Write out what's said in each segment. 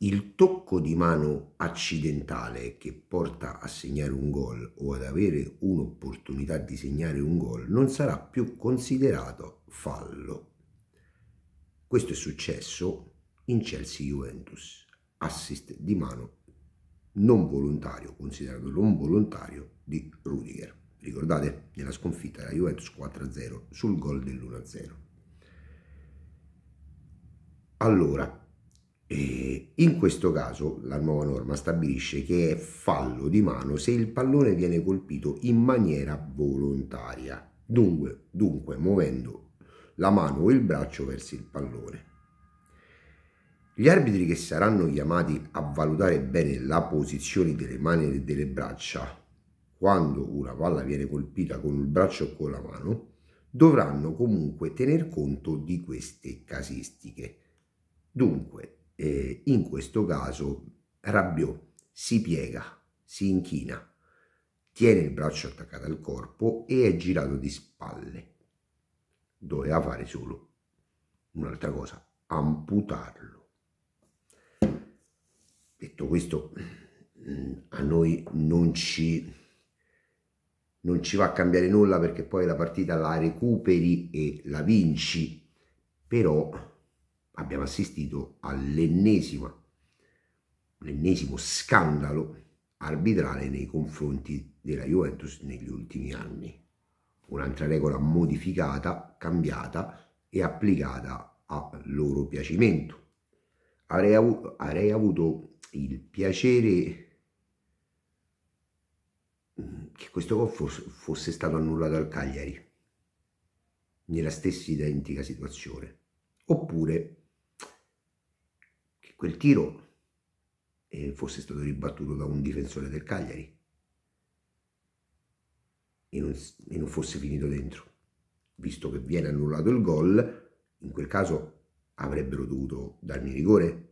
il tocco di mano accidentale che porta a segnare un gol o ad avere un'opportunità di segnare un gol non sarà più considerato fallo. Questo è successo in Chelsea Juventus, assist di mano non volontario, considerato non volontario di Rudiger. Ricordate nella sconfitta della Juventus 4-0 sul gol dell'1-0. Allora, in questo caso la nuova norma stabilisce che è fallo di mano se il pallone viene colpito in maniera volontaria, dunque, dunque muovendo la mano o il braccio verso il pallone. Gli arbitri che saranno chiamati a valutare bene la posizione delle mani e delle braccia quando una palla viene colpita con il braccio o con la mano dovranno comunque tener conto di queste casistiche. Dunque, eh, in questo caso Rabiot si piega, si inchina, tiene il braccio attaccato al corpo e è girato di spalle. Doveva fare solo un'altra cosa, amputarlo. Detto questo, mm, a noi non ci, non ci va a cambiare nulla perché poi la partita la recuperi e la vinci, però abbiamo assistito all'ennesimo scandalo arbitrale nei confronti della Juventus negli ultimi anni. Un'altra regola modificata, cambiata e applicata a loro piacimento. Avrei, av avrei avuto il piacere mm, che questo gol fosse, fosse stato annullato al Cagliari nella stessa identica situazione oppure quel tiro eh, fosse stato ribattuto da un difensore del Cagliari e non, e non fosse finito dentro. Visto che viene annullato il gol, in quel caso avrebbero dovuto darmi rigore.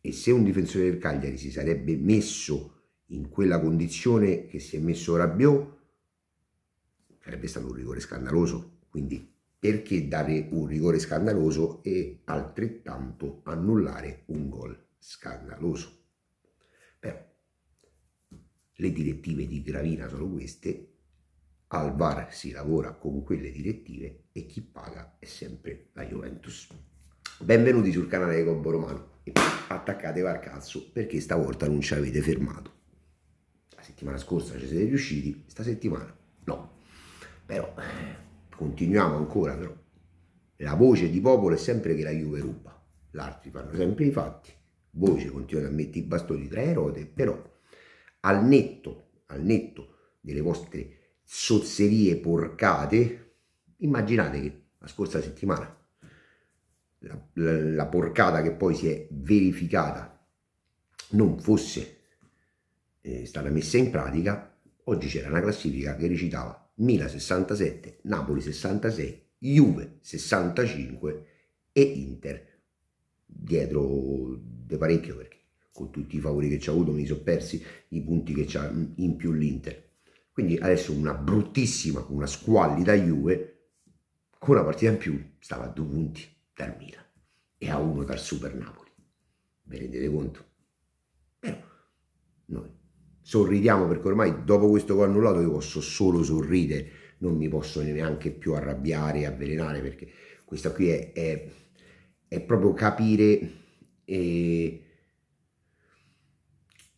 E se un difensore del Cagliari si sarebbe messo in quella condizione che si è messo Rabiot, sarebbe stato un rigore scandaloso. Quindi perché dare un rigore scandaloso e altrettanto annullare un gol scandaloso. Però le direttive di Gravina sono queste, al VAR si lavora con quelle direttive e chi paga è sempre la Juventus. Benvenuti sul canale di Combo Romano e attaccatevi al cazzo perché stavolta non ci avete fermato. La settimana scorsa ci siete riusciti, sta settimana no. Però continuiamo ancora però, la voce di popolo è sempre che la Juve ruba, l'altro fanno sempre i fatti, voce continua a mettere i bastoni tra le rote, però al netto, al netto delle vostre sozzerie porcate, immaginate che la scorsa settimana la, la, la porcata che poi si è verificata non fosse eh, stata messa in pratica Oggi c'era una classifica che recitava Milan 67, Napoli 66, Juve 65 e Inter dietro di parecchio perché con tutti i favori che ci ha avuto mi sono persi i punti che c'ha in più l'Inter. Quindi adesso una bruttissima, una squallida Juve con una partita in più stava a due punti dal Milan e a uno dal Super Napoli. Vi rendete conto? Però noi sorridiamo perché ormai dopo questo che ho annullato io posso solo sorridere, non mi posso neanche più arrabbiare e avvelenare perché questa qui è, è, è proprio capire eh,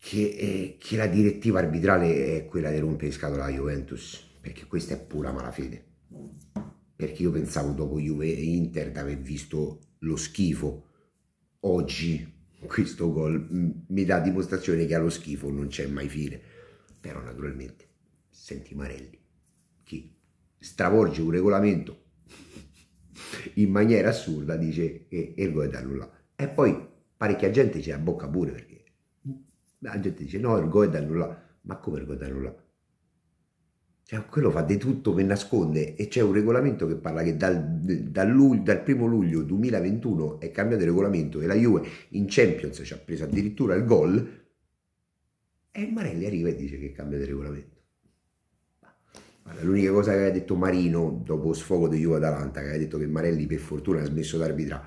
che, eh, che, la direttiva arbitrale è quella di rompere scatola la Juventus perché questa è pura malafede perché io pensavo dopo Juve e Inter di aver visto lo schifo oggi questo gol mi dà dimostrazione che allo schifo non c'è mai fine. Però naturalmente, senti Marelli, chi stravolge un regolamento in maniera assurda dice che il gol è da nulla. E poi parecchia gente ce a bocca pure perché la gente dice no, il gol è da nulla. Ma come il gol è da nulla? Cioè, quello fa di tutto per nascondere e c'è un regolamento che parla che dal, dal, luglio, dal primo luglio 2021 è cambiato il regolamento e la Juve in Champions ci ha preso addirittura il gol e il Marelli arriva e dice che cambia il regolamento. Guarda, l'unica cosa che aveva detto Marino dopo sfogo di Juve Atalanta, che aveva detto che Marelli per fortuna ha smesso d'arbitrare,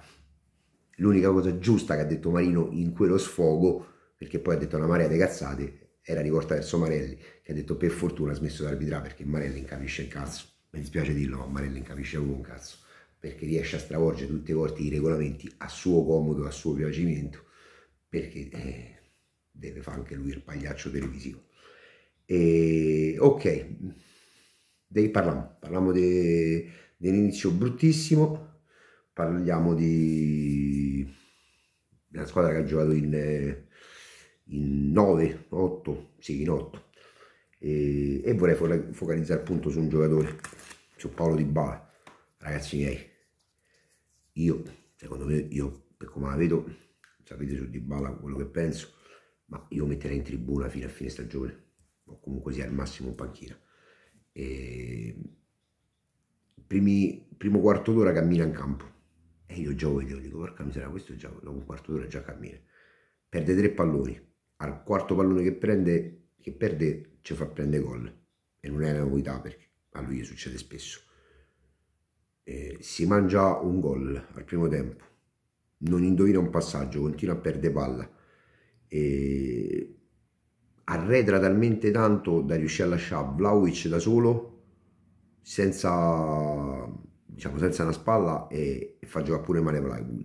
l'unica cosa giusta che ha detto Marino in quello sfogo, perché poi ha detto una marea di cazzate, era rivolta verso Marelli, che ha detto per fortuna ha smesso di arbitrare perché Marelli incapisce il cazzo. Mi dispiace dirlo, ma Marelli incapisce proprio un cazzo, perché riesce a stravolgere tutte le volte i regolamenti a suo comodo, a suo piacimento, perché eh, deve fare anche lui il pagliaccio televisivo. E, ok, dei parliamo, parliamo de, dell'inizio bruttissimo, parliamo di una squadra che ha giocato in eh, in 9, 8, sì in 8 e, e vorrei focalizzare appunto su un giocatore, su Paolo Di Bala, ragazzi miei, io, secondo me, io per come la vedo, sapete su Di Bala quello che penso, ma io metterei in tribuna fino a fine stagione, o comunque sia al massimo in panchina. E... Primi, primo quarto d'ora cammina in campo e io già lo vedevo, dico porca miseria, questo già dopo un quarto d'ora già cammina, perde tre palloni, al quarto pallone che prende, che perde, ci fa prendere gol. E non è una novità perché a lui succede spesso. Eh, si mangia un gol al primo tempo, non indovina un passaggio, continua a perdere palla. E arretra talmente tanto da riuscire a lasciare Vlaovic da solo senza, diciamo, senza una spalla e, e fa giocare pure male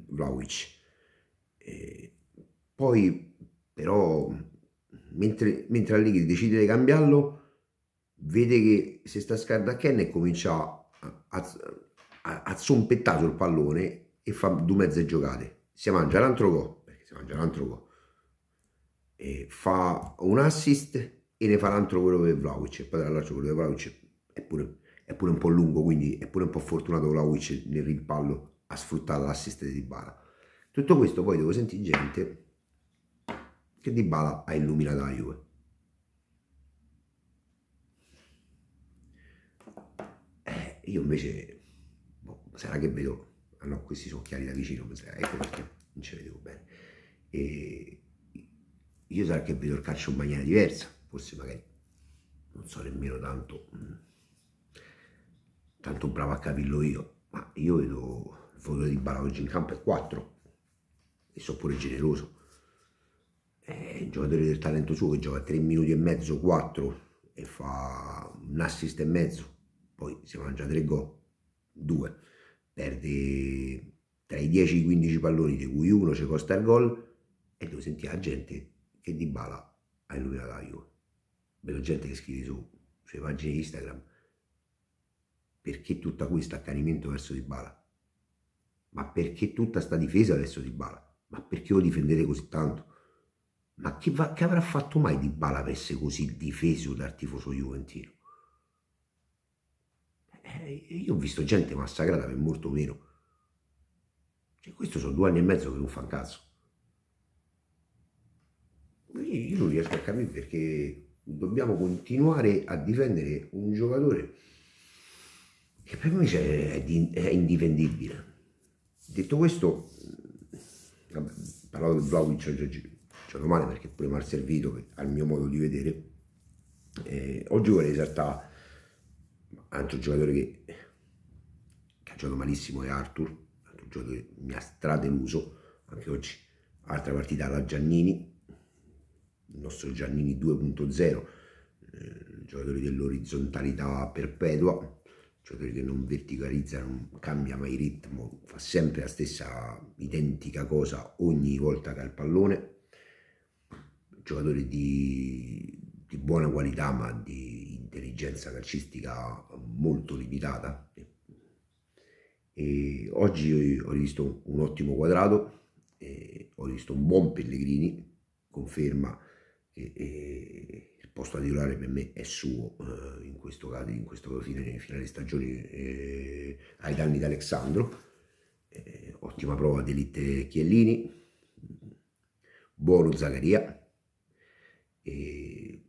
Vlaovic. E poi però mentre, mentre Allegri decide di cambiarlo, vede che se sta scarda a Ken e comincia a, a, a, a zompettare sul pallone e fa due mezze giocate. Si mangia l'altro gol, perché si mangia l'altro gol. E fa un assist e ne fa l'altro quello per Vlaovic e poi dall'altro quello per Vlaovic è pure, è pure, un po' lungo quindi è pure un po' fortunato Vlaovic nel rimpallo a sfruttare l'assist di Dybala tutto questo poi devo sentire gente che Dybala ha illuminato la Juve. Eh, io invece, boh, sarà che vedo, ah questi sono chiari da vicino, ecco perché non ci vedevo bene. E io sarà che vedo il calcio in maniera diversa, forse magari non so nemmeno tanto, mm, tanto bravo a capirlo io, ma io vedo il fotore di Dybala oggi in campo è 4 e so pure generoso il giocatore del talento suo che gioca 3 minuti e mezzo, 4 e fa un assist e mezzo, poi si mangia 3 gol, 2, perde tra i 10 e i 15 palloni di cui uno ci costa il gol e devo senti la gente che di bala ha illuminato la Juve. Vedo gente che scrive su, sulle pagine Instagram perché tutto questo accanimento verso Di Bala? Ma perché tutta sta difesa verso Di Bala? Ma perché lo difendete così tanto? Ma chi, va, che avrà fatto mai di Bala per essere così difeso dal tifoso juventino? Eh, io ho visto gente massacrata per molto meno. Cioè, questo sono due anni e mezzo che non fa un cazzo. Io non riesco a capire perché dobbiamo continuare a difendere un giocatore che per me è, è indifendibile. Detto questo, vabbè, parlavo di Vlaovic oggi facciano male perché è pure mal servito al mio modo di vedere. Eh, oggi vorrei esaltare un altro giocatore che, che, ha giocato malissimo è Arthur, un altro giocatore che mi ha stradeluso anche oggi. Altra partita alla Giannini, il nostro Giannini 2.0, eh, giocatore dell'orizzontalità perpetua, giocatore che non verticalizza, non cambia mai ritmo, fa sempre la stessa identica cosa ogni volta che ha il pallone giocatori di, di buona qualità ma di intelligenza calcistica molto limitata. E oggi ho visto un ottimo quadrato, ho visto un buon Pellegrini, conferma che il posto da titolare per me è suo eh, in questo caso, in questo fine, finale stagione eh, ai danni di Alessandro. Eh, ottima prova dell'Itte Chiellini, buono Zaccaria e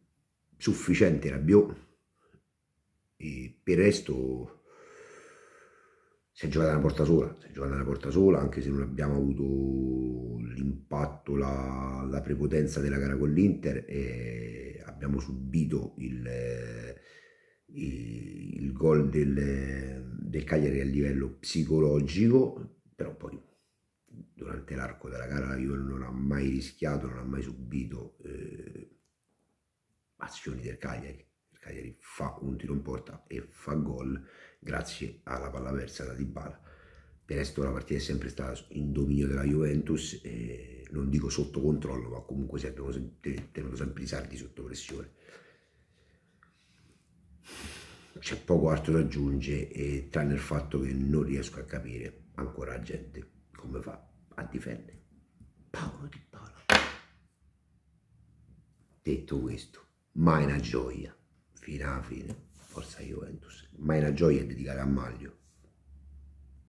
sufficiente Rabiot e per il resto si è giocata una porta sola, si è giocata una porta sola anche se non abbiamo avuto l'impatto, la, la, prepotenza della gara con l'Inter e abbiamo subito il, il, il gol del, del Cagliari a livello psicologico, però poi durante l'arco della gara la Juve non ha mai rischiato, non ha mai subito eh, azioni del Cagliari. Il Cagliari fa un tiro in porta e fa gol grazie alla palla persa da Dybala. Per resto la partita è sempre stata in dominio della Juventus, non dico sotto controllo, ma comunque si è tenuto sempre i sardi sotto pressione. C'è poco altro da aggiungere, tranne il fatto che non riesco a capire ancora la gente come fa a difendere Paolo Di Paolo. Detto questo, mai una gioia, fino alla fine, forza Juventus, mai una gioia dedicare a Maglio.